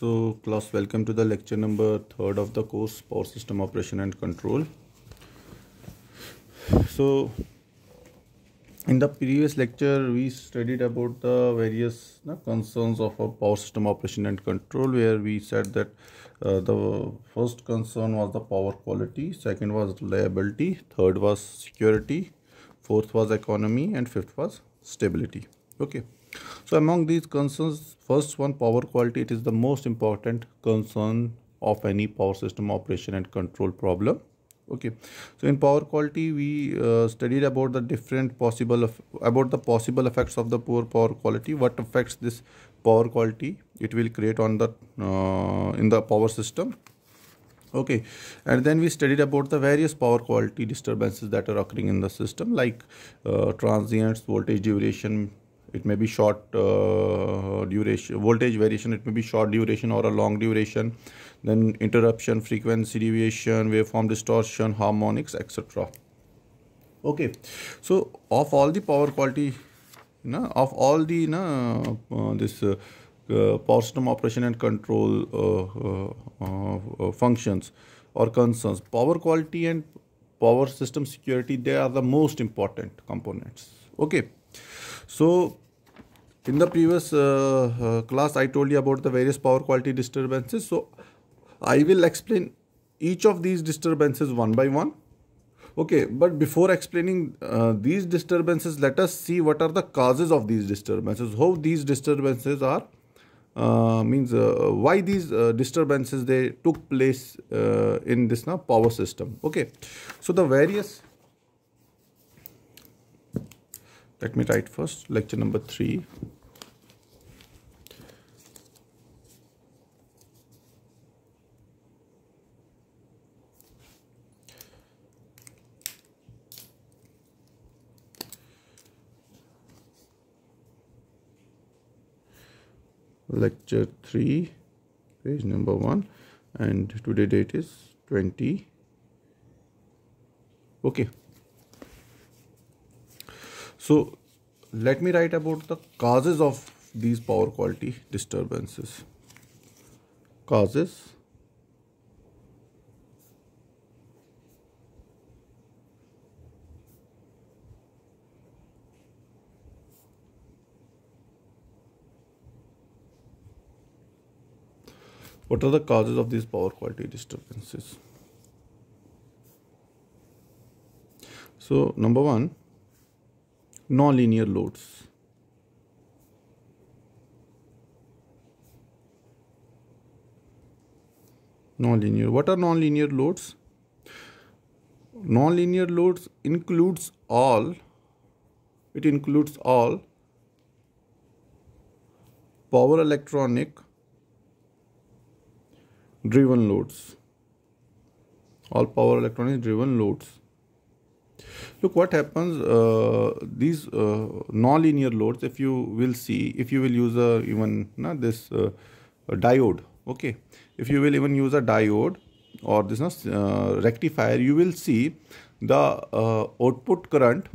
So class welcome to the lecture number third of the course power system operation and control. So in the previous lecture we studied about the various concerns of a power system operation and control where we said that uh, the first concern was the power quality, second was reliability, third was security, fourth was economy and fifth was stability. Okay. So among these concerns, first one power quality, it is the most important concern of any power system operation and control problem. Okay, so in power quality, we uh, studied about the different possible, about the possible effects of the poor power quality, what affects this power quality it will create on the uh, in the power system okay and then we studied about the various power quality disturbances that are occurring in the system like uh, transients voltage duration it may be short uh, duration voltage variation it may be short duration or a long duration then interruption frequency deviation waveform distortion harmonics etc okay so of all the power quality you know, of all the you know, uh, this uh, uh, power system operation and control uh, uh, functions or concerns power quality and power system security they are the most important components okay so in the previous uh, uh, class i told you about the various power quality disturbances so i will explain each of these disturbances one by one okay but before explaining uh, these disturbances let us see what are the causes of these disturbances how these disturbances are uh, means uh, why these uh, disturbances they took place uh, in this now power system okay so the various let me write first lecture number 3 lecture 3 page number 1 and today date is 20 okay so let me write about the causes of these power quality disturbances causes What are the causes of these power quality disturbances? So, number one, nonlinear loads. Nonlinear. What are nonlinear loads? Nonlinear loads includes all. It includes all power electronic driven loads all power electronic driven loads look what happens uh, these uh, nonlinear loads if you will see if you will use a even na, this uh, diode okay if you will even use a diode or this uh, rectifier you will see the uh, output current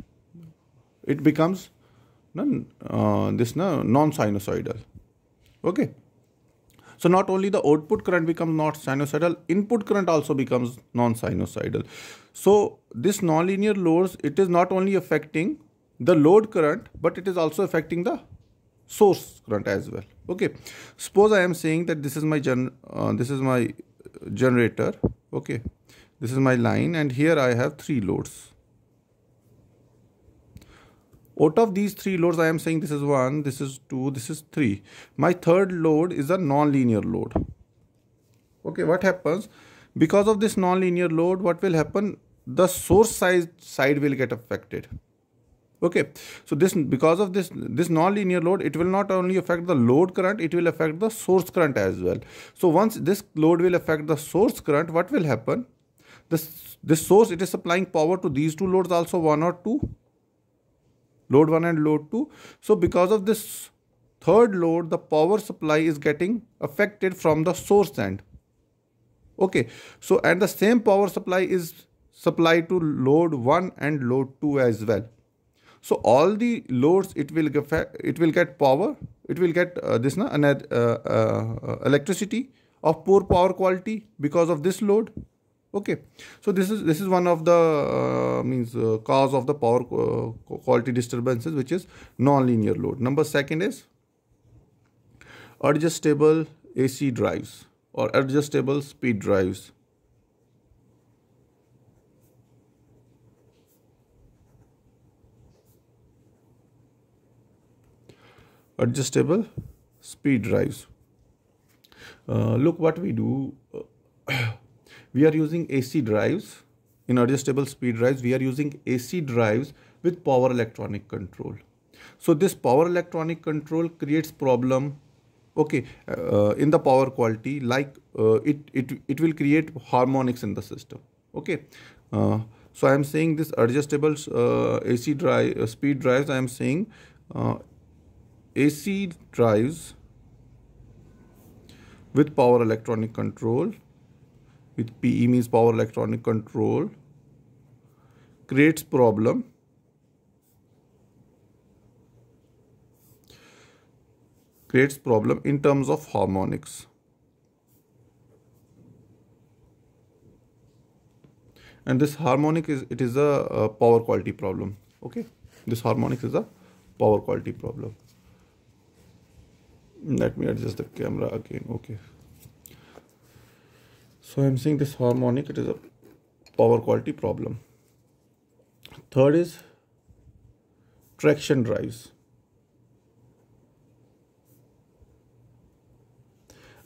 it becomes na, uh, this na, non-sinusoidal okay so not only the output current becomes not sinusoidal input current also becomes non-sinusoidal so this nonlinear loads, it is not only affecting the load current, but it is also affecting the source current as well. Okay. Suppose I am saying that this is my gen, uh, this is my generator. Okay. This is my line and here I have three loads. Out of these three loads, I am saying this is one, this is two, this is three. My third load is a nonlinear load. Okay, what happens? Because of this nonlinear load, what will happen? the source size side will get affected okay so this because of this this non-linear load it will not only affect the load current it will affect the source current as well so once this load will affect the source current what will happen this this source it is supplying power to these two loads also one or two load 1 and load 2 so because of this third load the power supply is getting affected from the source end okay so and the same power supply is supply to load 1 and load 2 as well so all the loads it will get it will get power it will get uh, this na, uh, uh, electricity of poor power quality because of this load okay so this is this is one of the uh, means uh, cause of the power uh, quality disturbances which is non-linear load number second is adjustable ac drives or adjustable speed drives adjustable speed drives uh, look what we do we are using AC drives in adjustable speed drives we are using AC drives with power electronic control so this power electronic control creates problem okay uh, in the power quality like uh, it, it it will create harmonics in the system okay uh, so i am saying this adjustable uh, ac drive uh, speed drives i am saying uh, AC drives with power electronic control with PE means power electronic control creates problem creates problem in terms of harmonics and this harmonic is it is a, a power quality problem okay this harmonic is a power quality problem let me adjust the camera again okay so i'm seeing this harmonic it is a power quality problem third is traction drives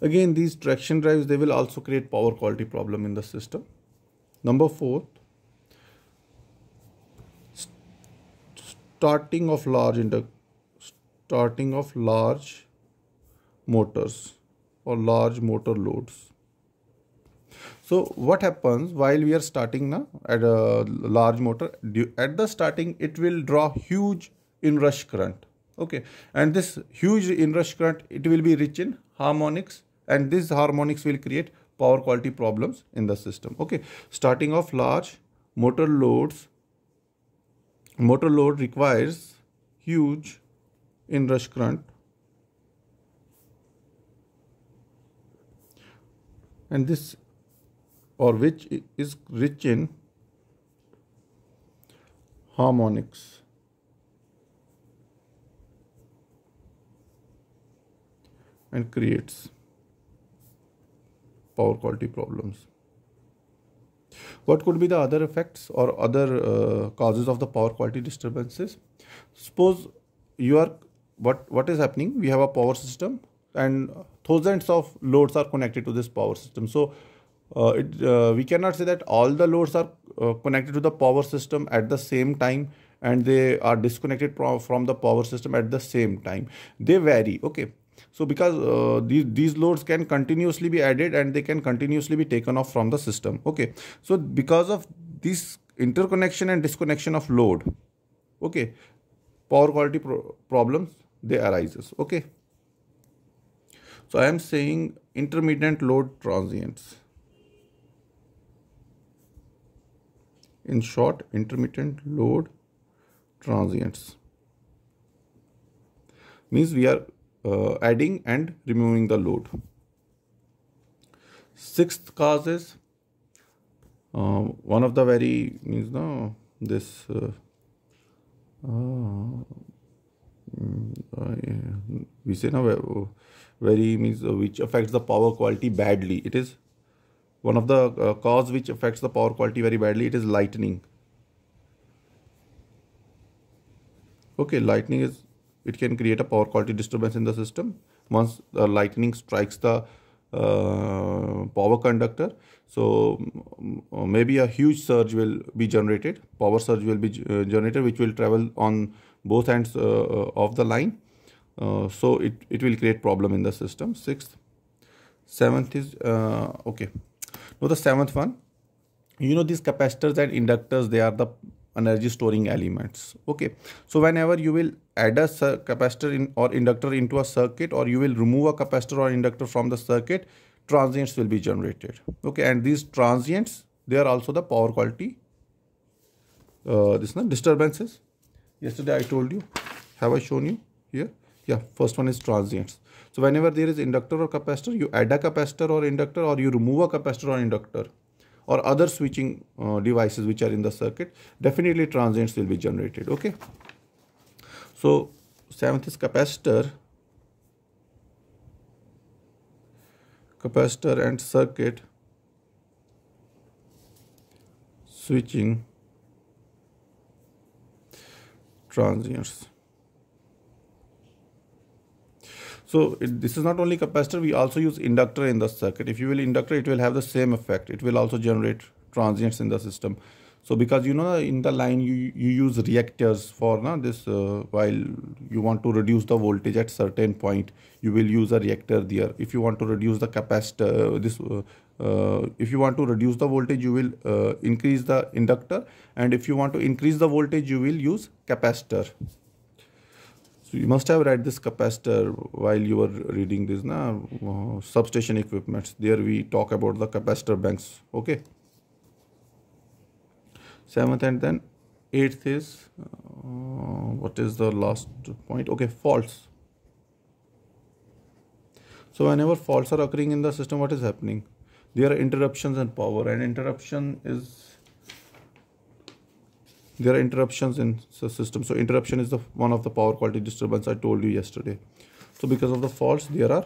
again these traction drives they will also create power quality problem in the system number four starting of large inter starting of large motors or large motor loads. So what happens while we are starting now at a large motor, at the starting it will draw huge inrush current. Okay, and this huge inrush current, it will be rich in harmonics and these harmonics will create power quality problems in the system. Okay, starting off large motor loads, motor load requires huge inrush current and this or which is rich in harmonics. and creates power quality problems. What could be the other effects or other uh, causes of the power quality disturbances? Suppose you are what what is happening? We have a power system and thousands of loads are connected to this power system. So uh, it, uh, we cannot say that all the loads are uh, connected to the power system at the same time and they are disconnected from, from the power system at the same time. They vary, okay. So because uh, these, these loads can continuously be added and they can continuously be taken off from the system, okay. So because of this interconnection and disconnection of load, okay, power quality pro problems, they arises, okay. So I am saying intermittent load transients. In short, intermittent load transients. Means we are uh, adding and removing the load. Sixth cause is uh, one of the very means no this uh, uh mm, we say now very means uh, which affects the power quality badly. It is one of the uh, cause which affects the power quality very badly. It is lightning. Okay, lightning is it can create a power quality disturbance in the system once the lightning strikes the uh, power conductor so mm, uh, maybe a huge surge will be generated power surge will be uh, generated which will travel on both ends uh, of the line uh, so it, it will create problem in the system sixth seventh is uh, okay now the seventh one you know these capacitors and inductors they are the energy storing elements okay so whenever you will add a capacitor in or inductor into a circuit or you will remove a capacitor or inductor from the circuit transients will be generated okay and these transients they are also the power quality uh, this is disturbances yesterday i told you have i shown you here yeah first one is transients so whenever there is inductor or capacitor you add a capacitor or inductor or you remove a capacitor or inductor or other switching uh, devices which are in the circuit definitely transients will be generated okay so seventh is capacitor capacitor and circuit switching transients So it, this is not only capacitor, we also use inductor in the circuit. If you will inductor, it will have the same effect. It will also generate transients in the system. So because you know in the line you, you use reactors for na, this uh, while you want to reduce the voltage at certain point you will use a reactor there if you want to reduce the capacitor uh, this uh, uh, if you want to reduce the voltage you will uh, increase the inductor and if you want to increase the voltage you will use capacitor so you must have read this capacitor while you were reading this na, uh, substation equipments. There we talk about the capacitor banks. Okay. Seventh and then eighth is uh, what is the last point? Okay, faults. So whenever faults are occurring in the system, what is happening? There are interruptions in power and interruption is there are interruptions in the system so interruption is the one of the power quality disturbance i told you yesterday so because of the faults there are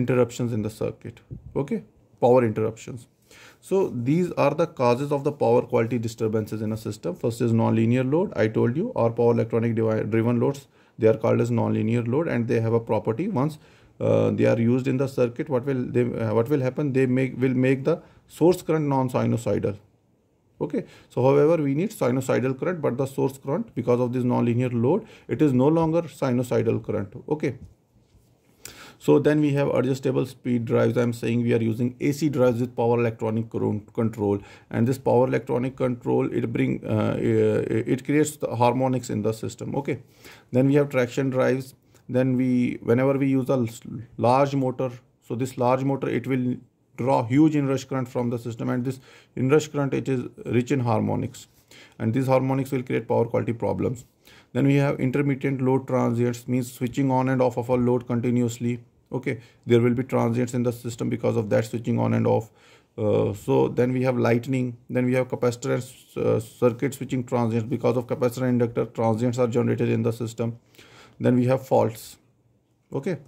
interruptions in the circuit okay power interruptions so these are the causes of the power quality disturbances in a system first is nonlinear load i told you or power electronic driven loads they are called as nonlinear load and they have a property once uh, they are used in the circuit what will they what will happen they make will make the source current non sinusoidal okay so however we need sinusoidal current but the source current because of this nonlinear load it is no longer sinusoidal current okay so then we have adjustable speed drives i'm saying we are using ac drives with power electronic control and this power electronic control it bring uh, uh, it creates the harmonics in the system okay then we have traction drives then we whenever we use a large motor so this large motor it will draw huge inrush current from the system and this inrush current it is rich in harmonics and these harmonics will create power quality problems. Then we have intermittent load transients means switching on and off of a load continuously. Okay, there will be transients in the system because of that switching on and off. Uh, so then we have lightning, then we have capacitor uh, circuit switching transients because of capacitor and inductor transients are generated in the system. Then we have faults. Okay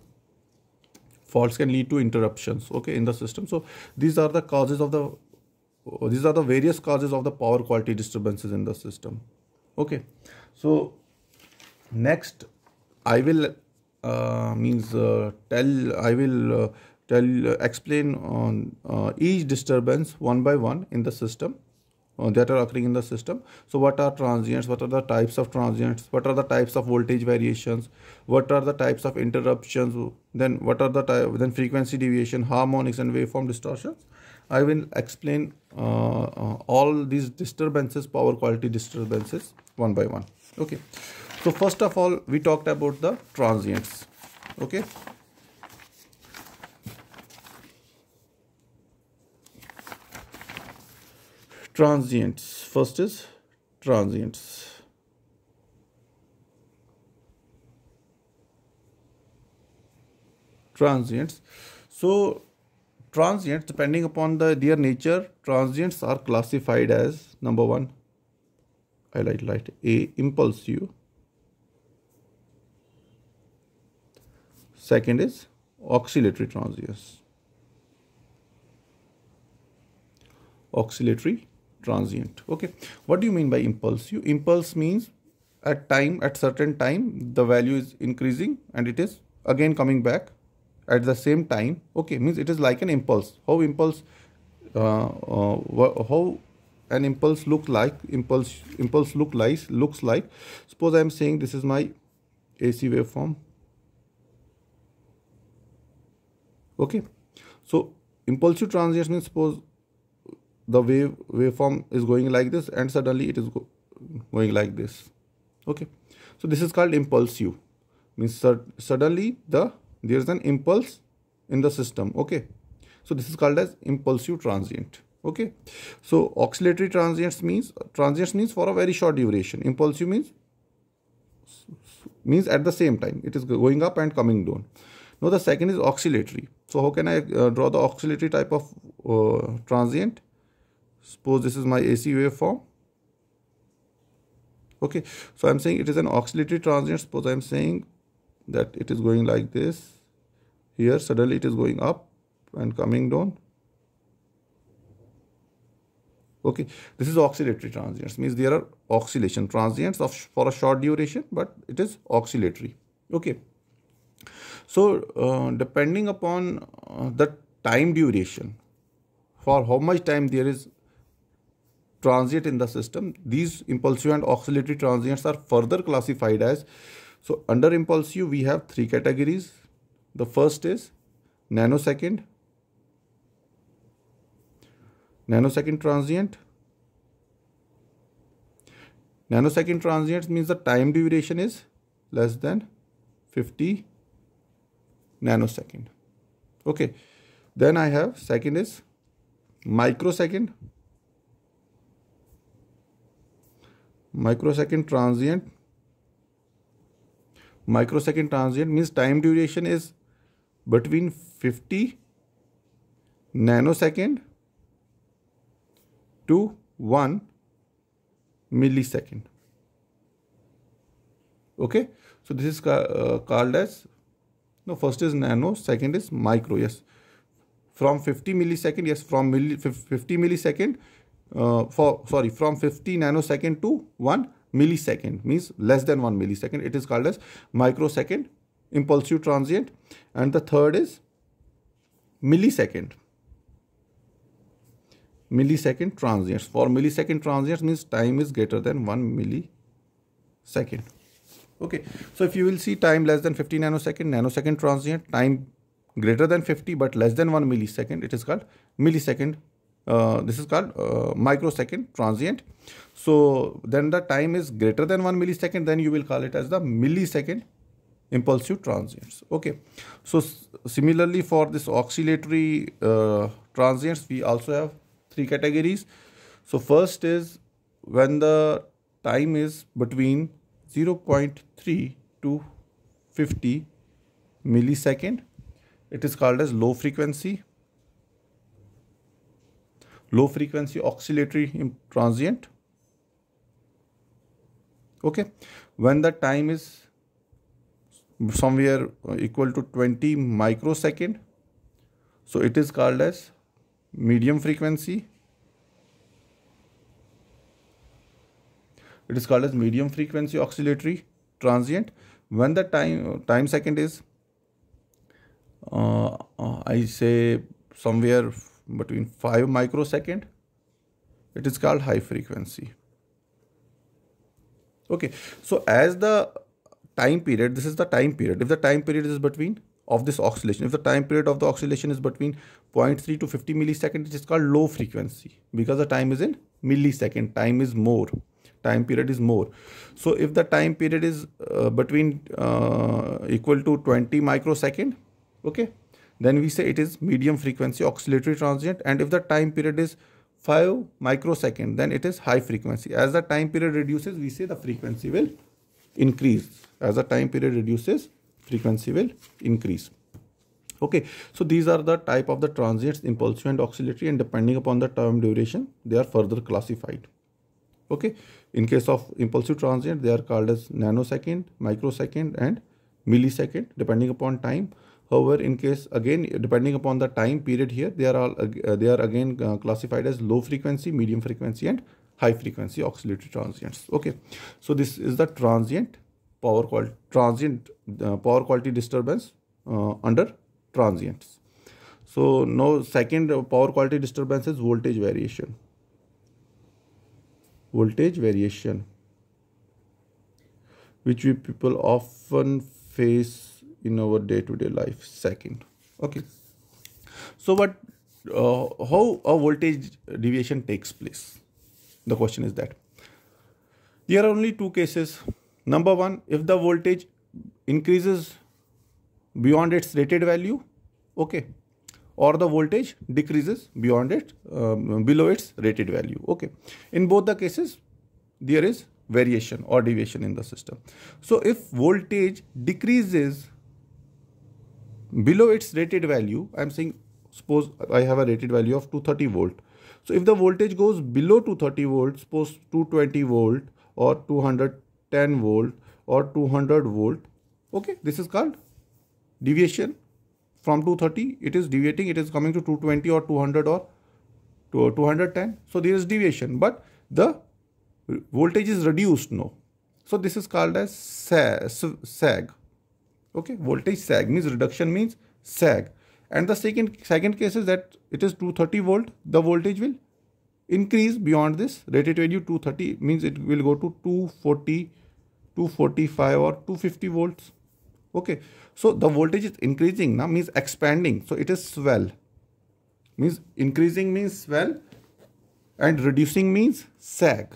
faults can lead to interruptions okay in the system so these are the causes of the these are the various causes of the power quality disturbances in the system okay so next i will uh, means uh, tell i will uh, tell uh, explain on uh, each disturbance one by one in the system uh, that are occurring in the system. So what are transients? What are the types of transients? What are the types of voltage variations? What are the types of interruptions? Then what are the type, then frequency deviation, harmonics and waveform distortions? I will explain uh, uh, all these disturbances, power quality disturbances one by one. Okay. So first of all, we talked about the transients. Okay. transients. First is transients. Transients. So transients depending upon the their nature transients are classified as number one I like light A impulsive second is oscillatory transients oscillatory transient okay what do you mean by impulse you impulse means at time at certain time the value is increasing and it is again coming back at the same time okay means it is like an impulse how impulse uh, uh, how an impulse look like impulse impulse look like looks like suppose i am saying this is my ac waveform okay so impulsive transient means suppose the wave waveform is going like this and suddenly it is go going like this okay so this is called impulse u means suddenly the there is an impulse in the system okay so this is called as impulsive transient okay so oscillatory transients means transients means for a very short duration Impulsive means means at the same time it is going up and coming down now the second is oscillatory so how can i uh, draw the oscillatory type of uh, transient suppose this is my AC waveform okay so I'm saying it is an oscillatory transient suppose I'm saying that it is going like this here suddenly it is going up and coming down okay this is oscillatory transients means there are oscillation transients of for a short duration but it is oscillatory okay so uh, depending upon uh, the time duration for how much time there is transient in the system. These impulsive and oscillatory transients are further classified as, so under impulsive we have three categories. The first is nanosecond, nanosecond transient. Nanosecond transient means the time duration is less than 50 nanosecond. Okay. Then I have second is microsecond microsecond transient microsecond transient means time duration is between 50 nanosecond to 1 millisecond okay so this is uh, called as no first is nano second is micro yes from 50 millisecond yes from milli 50 millisecond uh, for sorry from 50 nanosecond to 1 millisecond means less than 1 millisecond it is called as microsecond impulsive transient and the third is millisecond millisecond transients for millisecond transients means time is greater than 1 millisecond okay so if you will see time less than 50 nanosecond nanosecond transient time greater than 50 but less than 1 millisecond it is called millisecond uh, this is called uh, microsecond transient so then the time is greater than 1 millisecond then you will call it as the millisecond impulsive transients okay so similarly for this oscillatory uh, transients we also have three categories so first is when the time is between 0.3 to 50 millisecond it is called as low frequency low frequency oscillatory transient okay when the time is somewhere equal to 20 microsecond so it is called as medium frequency it is called as medium frequency oscillatory transient when the time time second is uh, uh, i say somewhere between 5 microsecond it is called high frequency okay so as the time period this is the time period if the time period is between of this oscillation if the time period of the oscillation is between 0.3 to 50 millisecond it is called low frequency because the time is in millisecond time is more time period is more so if the time period is uh, between uh, equal to 20 microsecond okay then we say it is medium frequency oscillatory transient and if the time period is 5 microsecond then it is high frequency as the time period reduces we say the frequency will increase as the time period reduces frequency will increase okay so these are the type of the transients impulsive and oscillatory and depending upon the term duration they are further classified okay in case of impulsive transient they are called as nanosecond microsecond and millisecond depending upon time However, in case again depending upon the time period here, they are all uh, they are again uh, classified as low frequency, medium frequency, and high frequency oscillatory transients. Okay, so this is the transient power quality transient uh, power quality disturbance uh, under transients. So now second power quality disturbance is voltage variation. Voltage variation, which we people often face in our day-to-day -day life second okay so what uh, how a voltage deviation takes place the question is that there are only two cases number one if the voltage increases beyond its rated value okay or the voltage decreases beyond it um, below its rated value okay in both the cases there is variation or deviation in the system so if voltage decreases below its rated value, I'm saying suppose I have a rated value of 230 volt. So if the voltage goes below 230 volt, suppose 220 volt or 210 volt or 200 volt, okay, this is called deviation from 230. It is deviating, it is coming to 220 or 200 or uh, 210. So there is deviation, but the voltage is reduced now. So this is called as sag okay voltage sag means reduction means sag and the second second case is that it is 230 volt the voltage will increase beyond this rated value 230 means it will go to 240 245 or 250 volts okay so the voltage is increasing now means expanding so it is swell means increasing means swell and reducing means sag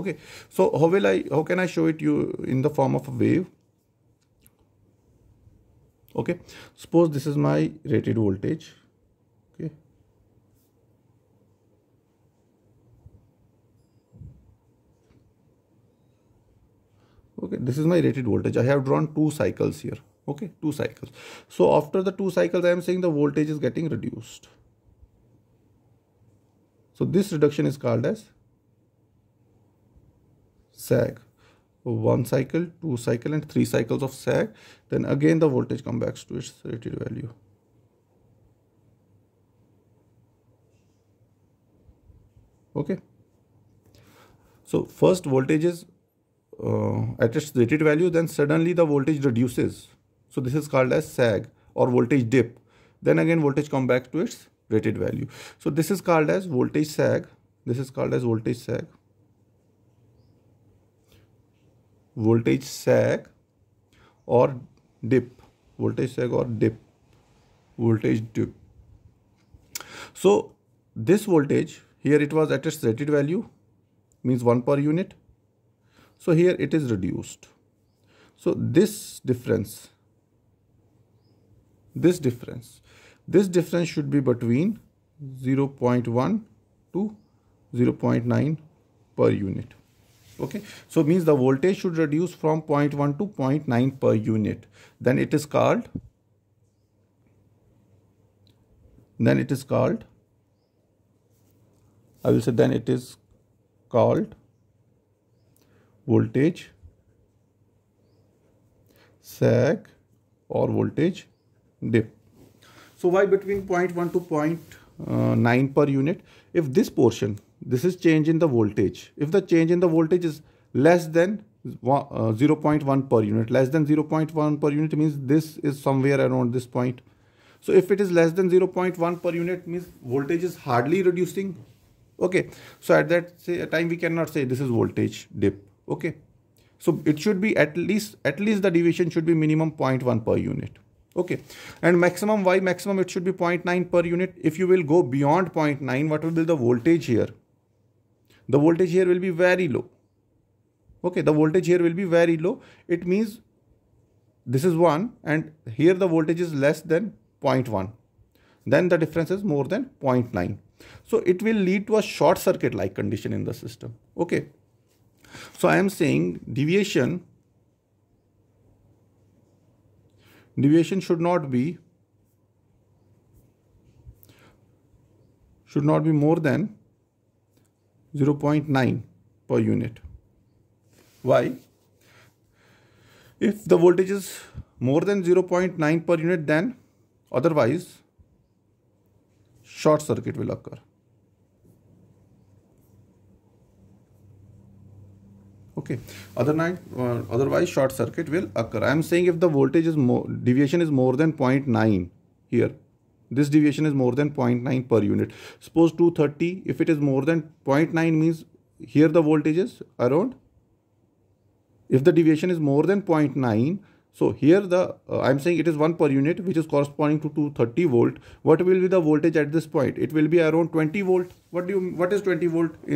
okay so how will i how can i show it you in the form of a wave okay suppose this is my rated voltage okay okay this is my rated voltage i have drawn two cycles here okay two cycles so after the two cycles i am saying the voltage is getting reduced so this reduction is called as sag one cycle two cycle and three cycles of sag then again the voltage comes back to its rated value okay so first voltage is uh, at its rated value then suddenly the voltage reduces so this is called as sag or voltage dip then again voltage come back to its rated value so this is called as voltage sag this is called as voltage sag voltage sag or dip voltage sag or dip voltage dip so this voltage here it was at its rated value means 1 per unit so here it is reduced so this difference this difference this difference should be between 0.1 to 0.9 per unit okay so means the voltage should reduce from 0.1 to 0.9 per unit then it is called then it is called I will say then it is called voltage sag or voltage dip so why between 0.1 to uh, 0.9 per unit if this portion this is change in the voltage. If the change in the voltage is less than 0.1 uh, per unit, less than 0.1 per unit means this is somewhere around this point. So if it is less than 0.1 per unit means voltage is hardly reducing. Okay. So at that say, time we cannot say this is voltage dip. Okay. So it should be at least at least the deviation should be minimum 0.1 per unit. Okay. And maximum why maximum it should be 0.9 per unit. If you will go beyond 0.9 what will be the voltage here? the voltage here will be very low okay the voltage here will be very low it means this is 1 and here the voltage is less than 0.1 then the difference is more than 0.9 so it will lead to a short circuit like condition in the system okay so i am saying deviation deviation should not be should not be more than 0.9 per unit. Why? If the voltage is more than 0.9 per unit then otherwise short circuit will occur. okay other night uh, otherwise short circuit will occur i am saying if the voltage is more deviation is more than 0.9 here This deviation is more than 0.9 per unit. Suppose 230, if it is more than 0.9 means here the voltage is around. If the deviation is more than 0.9, so here the uh, I'm saying it is 1 per unit which is corresponding to 230 volt. What will be the voltage at this point? It will be around 20 volt. What do you, what is 20 volt uh,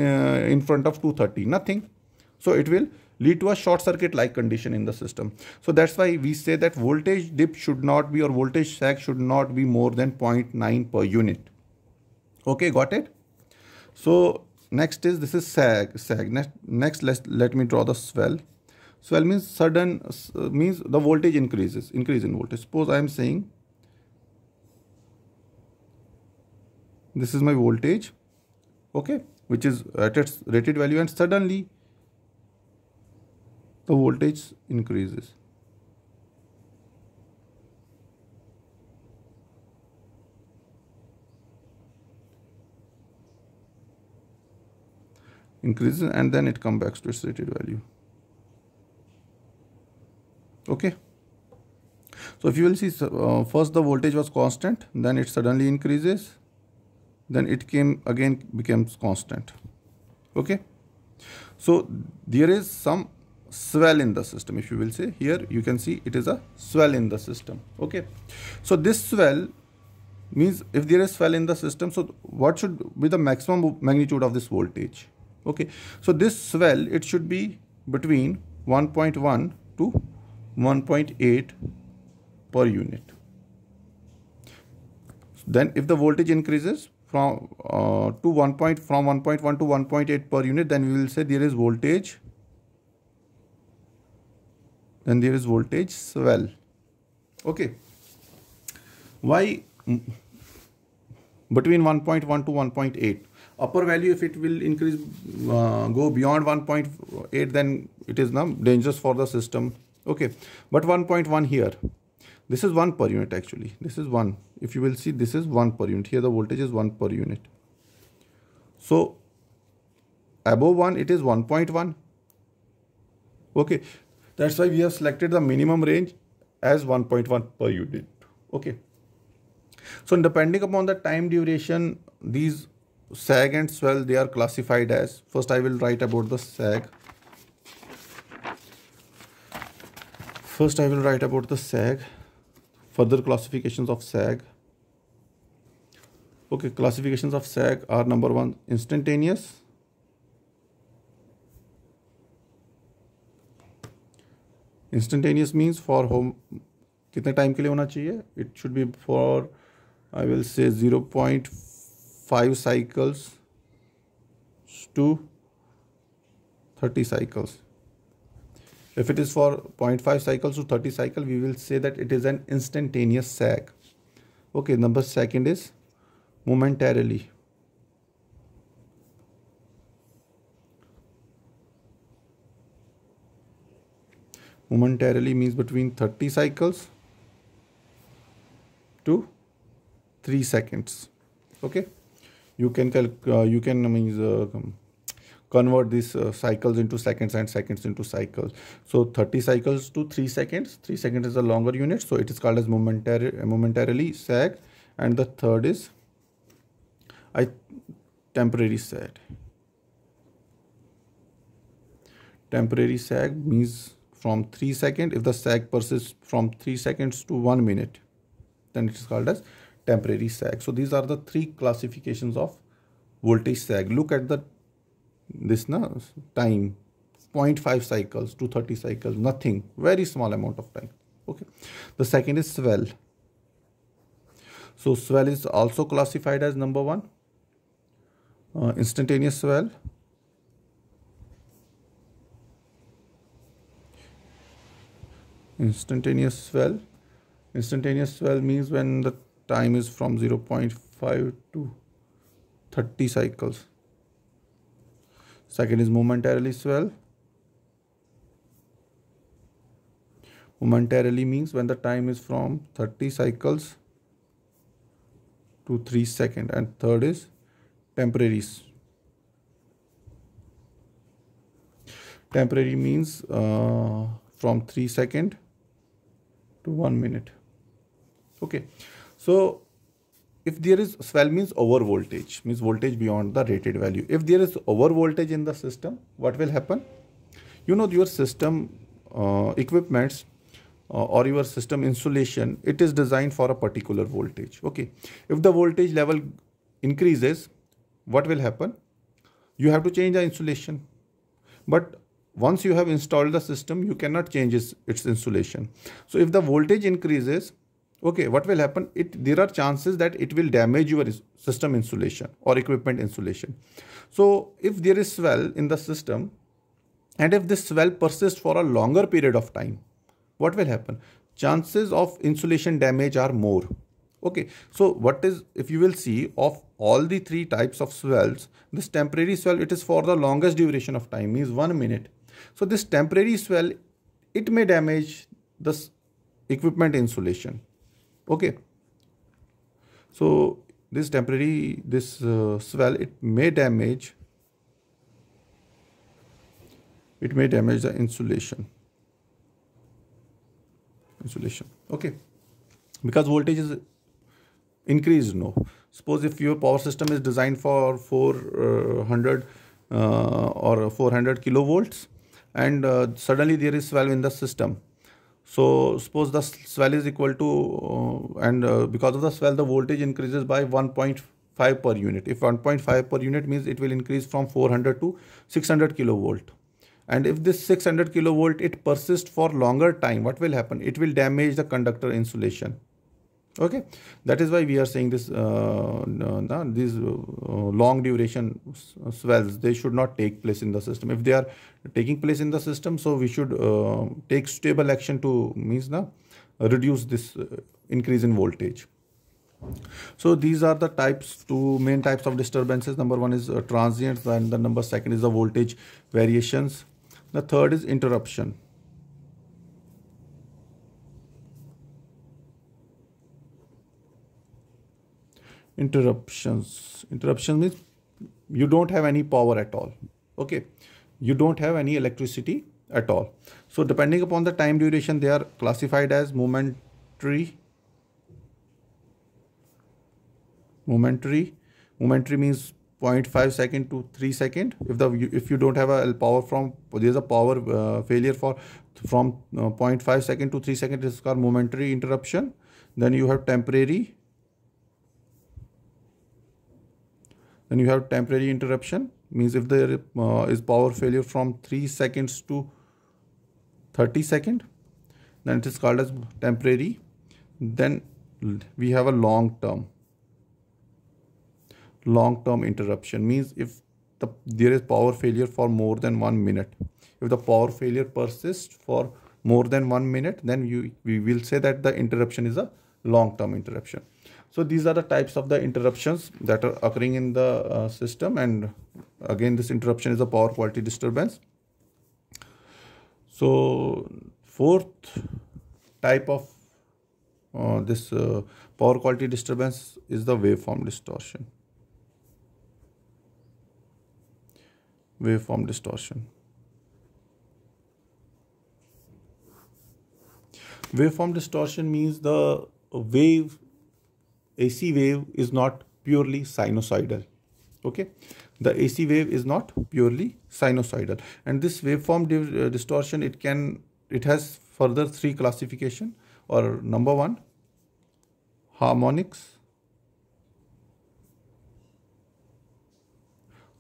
in front of 230? Nothing. So it will lead to a short circuit like condition in the system. So that's why we say that voltage dip should not be or voltage sag should not be more than 0.9 per unit. Okay, got it? So next is this is sag. sag. Next, next let, let me draw the swell. Swell means sudden uh, means the voltage increases, increase in voltage. Suppose I am saying this is my voltage okay which is at its rated value and suddenly the voltage increases. increases and then it comes back to its rated value okay so if you will see uh, first the voltage was constant then it suddenly increases then it came again becomes constant okay so there is some swell in the system if you will say here you can see it is a swell in the system okay so this swell means if there is swell in the system so what should be the maximum magnitude of this voltage okay so this swell it should be between 1.1 to 1.8 per unit then if the voltage increases from uh, to 1 point from 1.1 to 1.8 per unit then we will say there is voltage then there is voltage swell okay why between 1.1 to 1.8 upper value if it will increase uh, go beyond 1.8 then it is now dangerous for the system okay but 1.1 here this is 1 per unit actually this is 1 if you will see this is 1 per unit here the voltage is 1 per unit so above 1 it is 1.1 okay that's why we have selected the minimum range as 1.1 per unit. Okay. So depending upon the time duration, these sag and swell, they are classified as, first I will write about the sag. First I will write about the sag, further classifications of sag. Okay, classifications of sag are number one, instantaneous, instantaneous means for whom कितने time के लिए होना चाहिए it should be for I will say zero point five cycles to thirty cycles if it is for point five cycles to thirty cycle we will say that it is an instantaneous sag okay number second is momentarily momentarily means between 30 cycles to 3 seconds okay you can uh, you can means uh, um, convert these uh, cycles into seconds and seconds into cycles so 30 cycles to 3 seconds 3 seconds is a longer unit so it is called as momentary momentarily sag and the third is i temporary sag temporary sag means from 3 seconds. If the sag persists from 3 seconds to 1 minute, then it is called as temporary sag. So these are the three classifications of voltage sag. Look at the this na, time 0.5 cycles to 30 cycles, nothing, very small amount of time. Okay. The second is swell. So swell is also classified as number one, uh, instantaneous swell, instantaneous swell instantaneous swell means when the time is from 0.5 to 30 cycles second is momentarily swell momentarily means when the time is from 30 cycles to 3 second and third is temporary temporary means uh, from 3 second to 1 minute okay so if there is swell means over voltage means voltage beyond the rated value if there is over voltage in the system what will happen you know your system uh, equipments uh, or your system insulation it is designed for a particular voltage okay if the voltage level increases what will happen you have to change the insulation but once you have installed the system, you cannot change its, insulation. So if the voltage increases, okay, what will happen? It There are chances that it will damage your system insulation or equipment insulation. So if there is swell in the system, and if this swell persists for a longer period of time, what will happen? Chances of insulation damage are more. Okay, so what is, if you will see, of all the three types of swells, this temporary swell, it is for the longest duration of time, means one minute. So this temporary swell, it may damage the equipment insulation. Okay. So this temporary, this uh, swell, it may damage, it may damage the insulation. Insulation. Okay. Because voltage is increased no suppose if your power system is designed for 400 uh, uh, or 400 kilovolts and uh, suddenly there is swell in the system so suppose the swell is equal to uh, and uh, because of the swell the voltage increases by 1.5 per unit if 1.5 per unit means it will increase from 400 to 600 kilovolt and if this 600 kilovolt it persists for longer time what will happen it will damage the conductor insulation okay that is why we are saying this uh, these uh, long duration swells they should not take place in the system if they are taking place in the system so we should uh, take stable action to means na, reduce this uh, increase in voltage so these are the types two main types of disturbances number one is uh, transient, and the number second is the voltage variations the third is interruption interruptions interruption means you don't have any power at all okay you don't have any electricity at all so depending upon the time duration they are classified as momentary momentary momentary means 0.5 second to 3 second if the if you don't have a power from there's a power uh, failure for from uh, 0.5 second to 3 second is called momentary interruption then you have temporary Then you have temporary interruption, means if there uh, is power failure from 3 seconds to 30 second, then it is called as temporary. Then we have a long term. Long term interruption means if the, there is power failure for more than one minute. If the power failure persists for more than one minute, then you, we will say that the interruption is a long term interruption so these are the types of the interruptions that are occurring in the uh, system and again this interruption is a power quality disturbance so fourth type of uh, this uh, power quality disturbance is the waveform distortion waveform distortion waveform distortion means the wave AC wave is not purely sinusoidal. Okay, the AC wave is not purely sinusoidal, and this waveform uh, distortion it can it has further three classification or number one harmonics.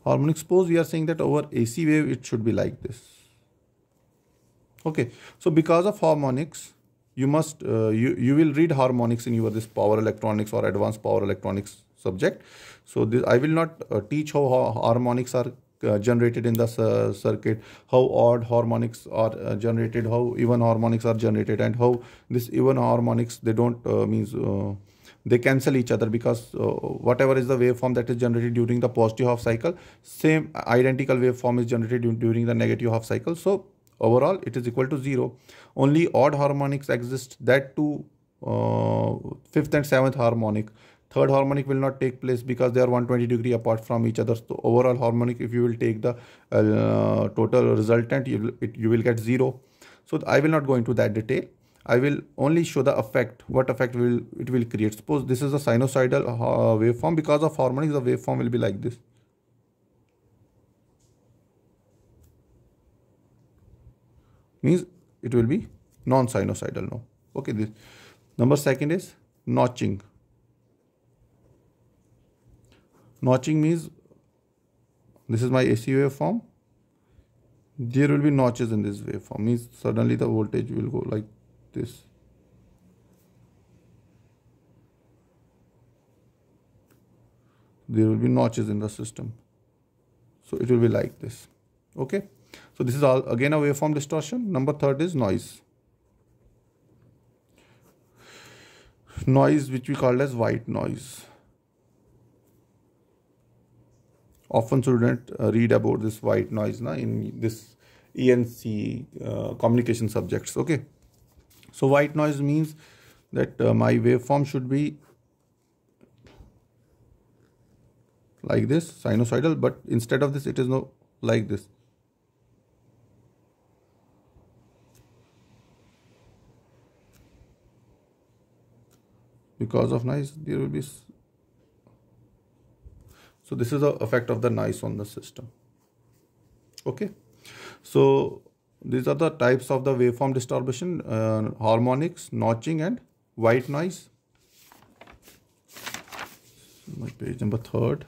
Harmonic suppose we are saying that over AC wave it should be like this. Okay, so because of harmonics, you must uh, you, you will read harmonics in your this power electronics or advanced power electronics subject so this, i will not uh, teach how, how, harmonics are uh, generated in the circuit how odd harmonics are uh, generated how even harmonics are generated and how this even harmonics they don't uh, means uh, they cancel each other because whatever is the waveform that is generated during the positive half cycle same identical waveform is generated during the negative half cycle so Overall, it is equal to 0. Only odd harmonics exist, that too, uh, fifth and seventh harmonic. Third harmonic will not take place because they are 120 degree apart from each other. So overall harmonic, if you will take the uh, total resultant, you, it, you will get 0. So I will not go into that detail. I will only show the effect, what effect will it will create. Suppose this is a sinusoidal uh, waveform because of harmonics, the waveform will be like this. means it will be non-sinusoidal now okay this number second is notching notching means this is my AC waveform there will be notches in this waveform means suddenly the voltage will go like this there will be notches in the system so it will be like this okay so this is all, again a waveform distortion. Number third is noise. Noise which we call as white noise. Often students uh, read about this white noise na, in this ENC uh, communication subjects. Okay. So white noise means that uh, my waveform should be like this sinusoidal but instead of this it is no like this because of noise there will be so this is the effect of the noise on the system okay so these are the types of the waveform distortion uh, harmonics notching and white noise so my page number third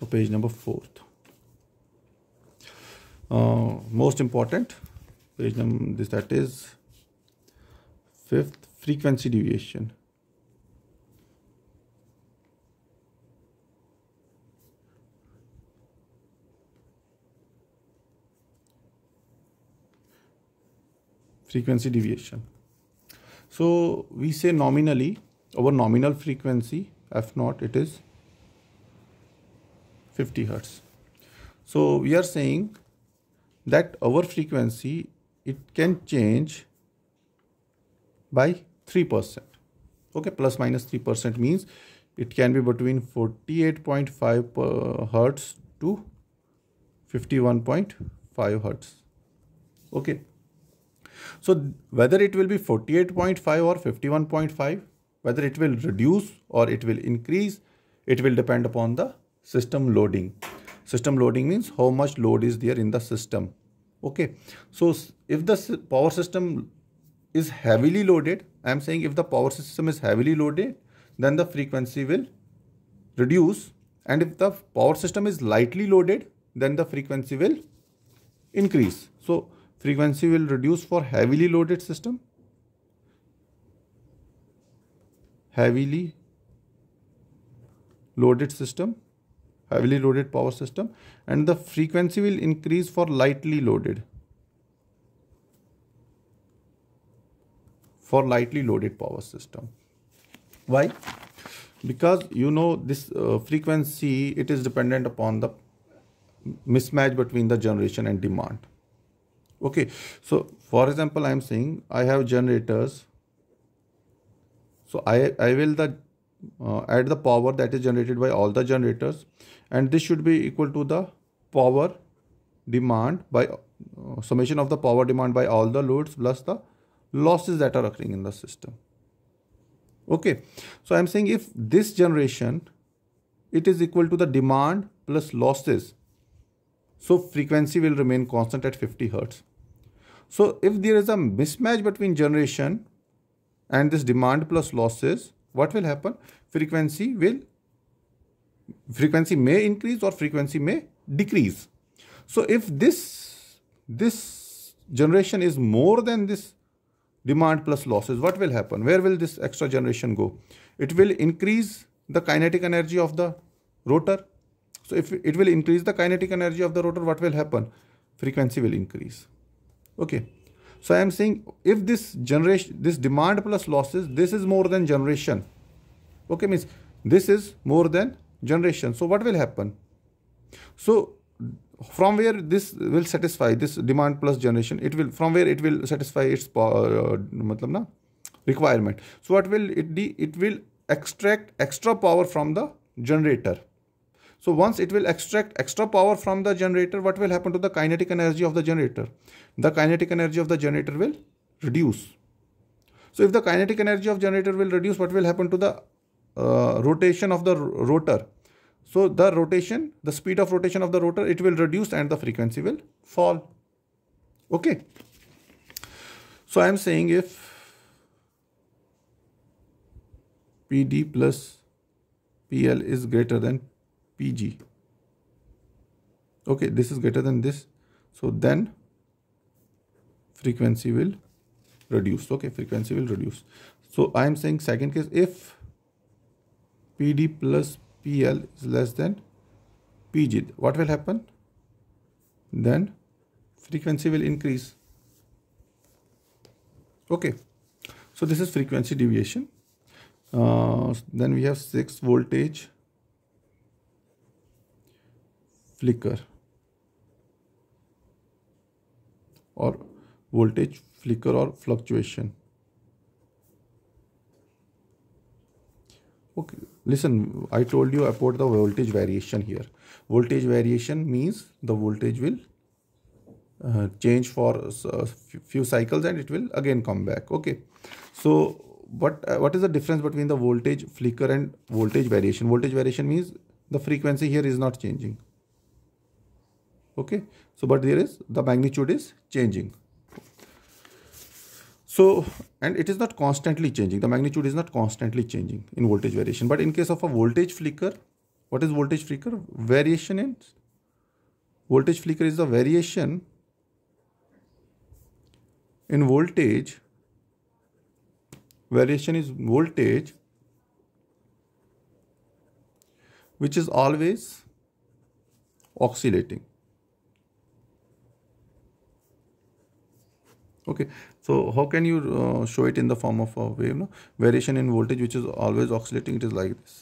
or page number fourth uh, most important page number this that is fifth frequency deviation. frequency deviation. So we say nominally our nominal frequency f naught it is 50 hertz. So we are saying that our frequency it can change by 3%. Okay, plus minus 3% means it can be between 48.5 hertz to 51.5 hertz. Okay. So whether it will be 48.5 or 51.5, whether it will reduce or it will increase, it will depend upon the system loading. System loading means how much load is there in the system. Okay. So if the power system is heavily loaded, I am saying if the power system is heavily loaded, then the frequency will reduce. And if the power system is lightly loaded, then the frequency will increase. So frequency will reduce for heavily loaded system. Heavily loaded system, heavily loaded power system and the frequency will increase for lightly loaded. for lightly loaded power system. Why? Because you know this uh, frequency, it is dependent upon the mismatch between the generation and demand. Okay, so for example, I am saying I have generators. So I, I will the uh, add the power that is generated by all the generators and this should be equal to the power demand by uh, summation of the power demand by all the loads plus the losses that are occurring in the system okay so i'm saying if this generation it is equal to the demand plus losses so frequency will remain constant at 50 hertz so if there is a mismatch between generation and this demand plus losses what will happen frequency will frequency may increase or frequency may decrease so if this this generation is more than this demand plus losses, what will happen? Where will this extra generation go? It will increase the kinetic energy of the rotor. So if it will increase the kinetic energy of the rotor, what will happen? Frequency will increase. Okay. So I am saying if this generation, this demand plus losses, this is more than generation. Okay, means this is more than generation. So what will happen? So from where this will satisfy this demand plus generation it will from where it will satisfy its uh, requirement so what will it be it will extract extra power from the generator so once it will extract extra power from the generator what will happen to the kinetic energy of the generator the kinetic energy of the generator will reduce so if the kinetic energy of generator will reduce what will happen to the uh, rotation of the rotor so the rotation, the speed of rotation of the rotor, it will reduce and the frequency will fall. Okay. So I am saying if PD plus PL is greater than PG. Okay, this is greater than this. So then frequency will reduce. Okay, frequency will reduce. So I am saying second case if PD plus PL is less than PG, what will happen? Then frequency will increase. Okay, so this is frequency deviation. Uh, then we have 6 voltage flicker or voltage flicker or fluctuation. Okay, listen i told you about the voltage variation here voltage variation means the voltage will uh, change for a uh, few cycles and it will again come back okay so what uh, what is the difference between the voltage flicker and voltage variation voltage variation means the frequency here is not changing okay so but there is the magnitude is changing so, and it is not constantly changing. The magnitude is not constantly changing in voltage variation. But in case of a voltage flicker, what is voltage flicker? Variation in voltage flicker is the variation in voltage. Variation is voltage which is always oscillating okay so how can you uh, show it in the form of a wave? No? Variation in voltage which is always oscillating, it is like this.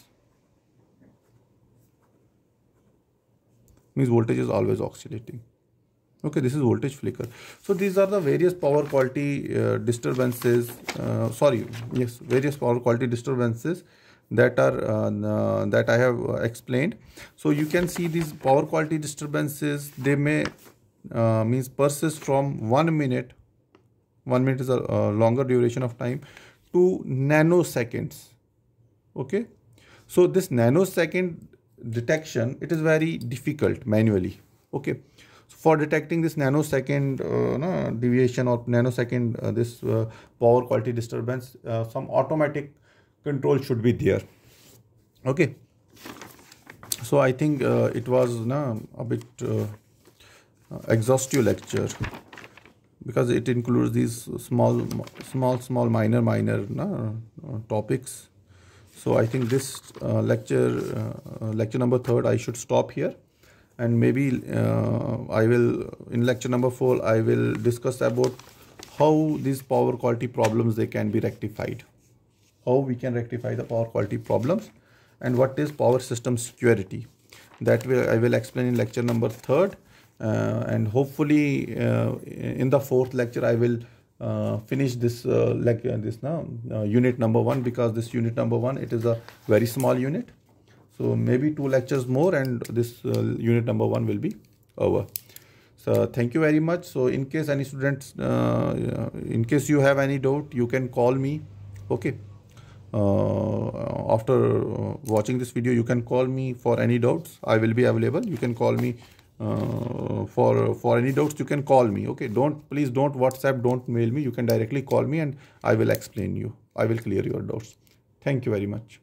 Means voltage is always oscillating. Okay, this is voltage flicker. So these are the various power quality uh, disturbances, uh, sorry, yes, various power quality disturbances that are uh, uh, that I have uh, explained. So you can see these power quality disturbances, they may means persist from one minute one minute is a, uh, longer duration of time to nanoseconds okay so this nanosecond detection it is very difficult manually okay so for detecting this nanosecond uh, no, deviation or nanosecond uh, this uh, power quality disturbance uh, some automatic control should be there okay so i think uh, it was no, a bit exhaustive lecture because it includes these small small small minor minor uh, topics so i think this uh, lecture uh, lecture number 3 i should stop here and maybe uh, i will in lecture number 4 i will discuss about how these power quality problems they can be rectified how we can rectify the power quality problems and what is power system security that will i will explain in lecture number 3 uh, and hopefully uh, in the fourth lecture I will uh, finish this lecture. this now unit number one because this unit number one it is a very small unit so maybe two lectures more and this unit number one will be over. So thank you very much. So in case any students, uh, in case you have any doubt, you can call me. Okay. Uh, after watching this video, you can call me for any doubts. I will be available. You can call me uh, for for any doubts you can call me okay don't please don't whatsapp don't mail me you can directly call me and i will explain you i will clear your doubts thank you very much